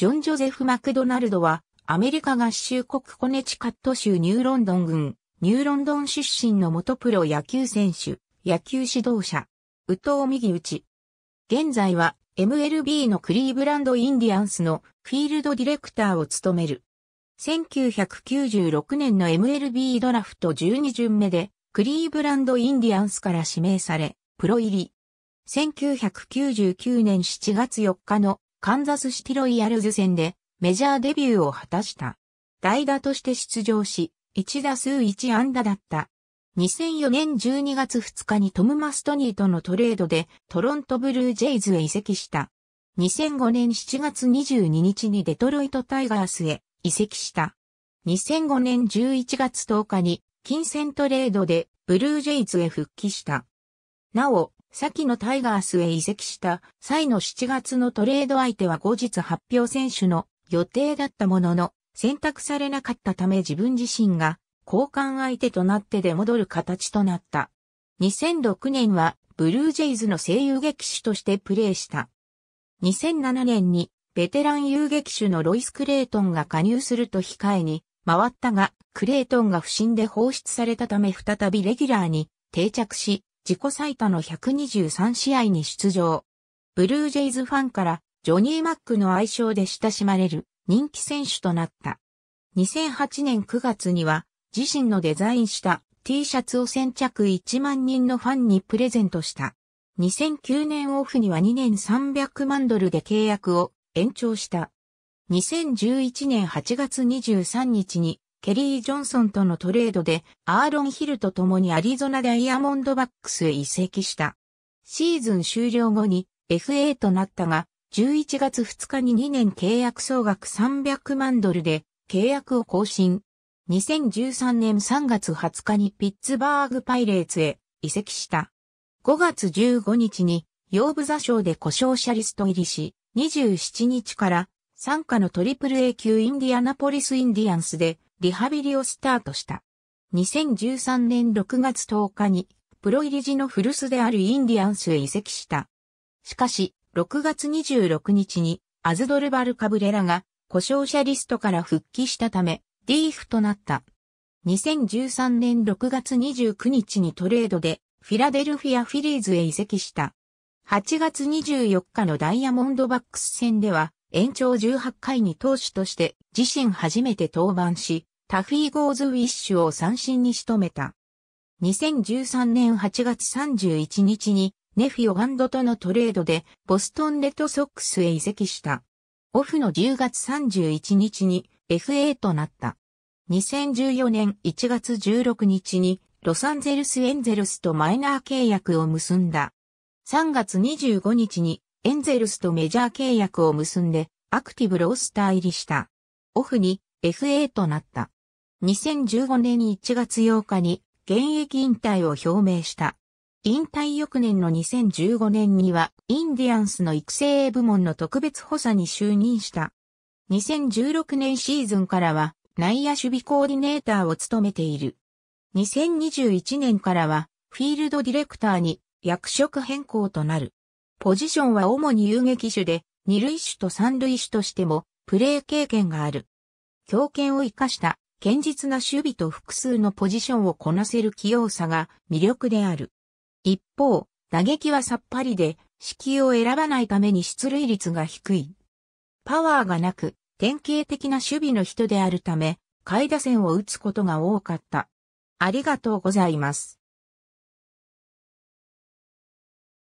ジョン・ジョゼフ・マクドナルドは、アメリカ合衆国コネチカット州ニューロンドン郡、ニューロンドン出身の元プロ野球選手、野球指導者、宇藤右打ち。現在は、MLB のクリーブランド・インディアンスのフィールドディレクターを務める。1996年の MLB ドラフト12巡目で、クリーブランド・インディアンスから指名され、プロ入り。1999年7月4日のカンザスシティロイヤルズ戦でメジャーデビューを果たした。代打として出場し、1打数1安打だった。2004年12月2日にトム・マストニーとのトレードでトロントブルージェイズへ移籍した。2005年7月22日にデトロイトタイガースへ移籍した。2005年11月10日に金銭トレードでブルージェイズへ復帰した。なお、先のタイガースへ移籍した際の7月のトレード相手は後日発表選手の予定だったものの、選択されなかったため自分自身が交換相手となって出戻る形となった。2006年はブルージェイズの声優劇手としてプレーした。2007年にベテラン遊撃手のロイス・クレイトンが加入すると控えに回ったが、クレイトンが不審で放出されたため再びレギュラーに定着し、自己最多の123試合に出場。ブルージェイズファンからジョニー・マックの愛称で親しまれる人気選手となった。2008年9月には自身のデザインした T シャツを先着1万人のファンにプレゼントした。2009年オフには2年300万ドルで契約を延長した。2011年8月23日にケリー・ジョンソンとのトレードでアーロン・ヒルと共にアリゾナダイヤモンドバックスへ移籍した。シーズン終了後に FA となったが、11月2日に2年契約総額300万ドルで契約を更新。2013年3月20日にピッツバーグパイレーツへ移籍した。5月15日にヨーブ座礁で故障者リスト入りし、27日から参加のトリプル A 級インディアナポリスインディアンスでリハビリをスタートした。2013年6月10日に、プロ入り時の古巣であるインディアンスへ移籍した。しかし、6月26日に、アズドルバル・カブレラが、故障者リストから復帰したため、リーフとなった。2013年6月29日にトレードで、フィラデルフィア・フィリーズへ移籍した。8月24日のダイヤモンドバックス戦では、延長18回に投手として自身初めて登板し、タフィーゴーズウィッシュを三振に仕留めた。2013年8月31日にネフィオガンドとのトレードでボストンレッドソックスへ移籍した。オフの10月31日に FA となった。2014年1月16日にロサンゼルスエンゼルスとマイナー契約を結んだ。3月25日にエンゼルスとメジャー契約を結んでアクティブロースター入りした。オフに FA となった。2015年1月8日に現役引退を表明した。引退翌年の2015年には、インディアンスの育成部門の特別補佐に就任した。2016年シーズンからは、内野守備コーディネーターを務めている。2021年からは、フィールドディレクターに役職変更となる。ポジションは主に遊撃手で、二塁手と三塁手としても、プレー経験がある。強権を活かした堅実な守備と複数のポジションをこなせる器用さが魅力である。一方、打撃はさっぱりで、死球を選ばないために出塁率が低い。パワーがなく、典型的な守備の人であるため、下位打線を打つことが多かった。ありがとうございます。